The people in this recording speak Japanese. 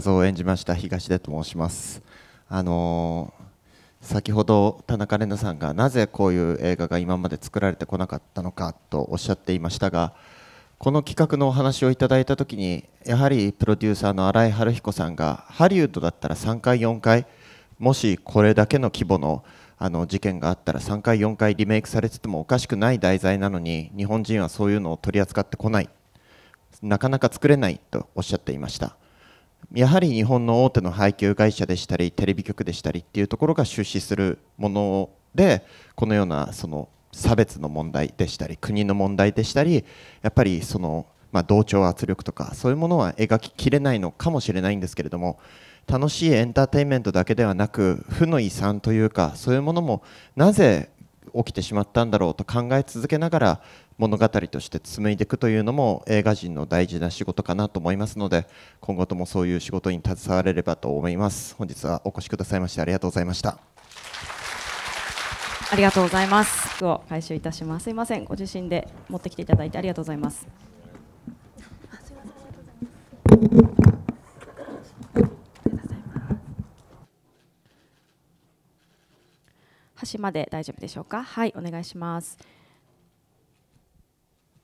蔵を演じました東出と申します。あのー、先ほど田中玲奈さんがなぜこういう映画が今まで作られてこなかったのかとおっしゃっていましたがこの企画のお話をいただいた時にやはりプロデューサーの新井春彦さんがハリウッドだったら3回4回もしこれだけの規模のあの事件があったら3回4回リメイクされててもおかしくない題材なのに日本人はそういうのを取り扱ってこないなかなか作れないとおっしゃっていましたやはり日本の大手の配給会社でしたりテレビ局でしたりっていうところが出資するものでこのようなその差別の問題でしたり国の問題でしたりやっぱりその、ま同調圧力とかそういうものは描ききれないのかもしれないんですけれども楽しいエンターテインメントだけではなく負の遺産というかそういうものもなぜ起きてしまったんだろうと考え続けながら物語として紡いでいくというのも映画人の大事な仕事かなと思いますので今後ともそういう仕事に携われればと思います本日はお越しくださいましてありがとうございましたありがとうございますを回収いたしますすいませんご自身で持ってきていただいてありがとうございます端まで大丈夫でしょうかはいお願いします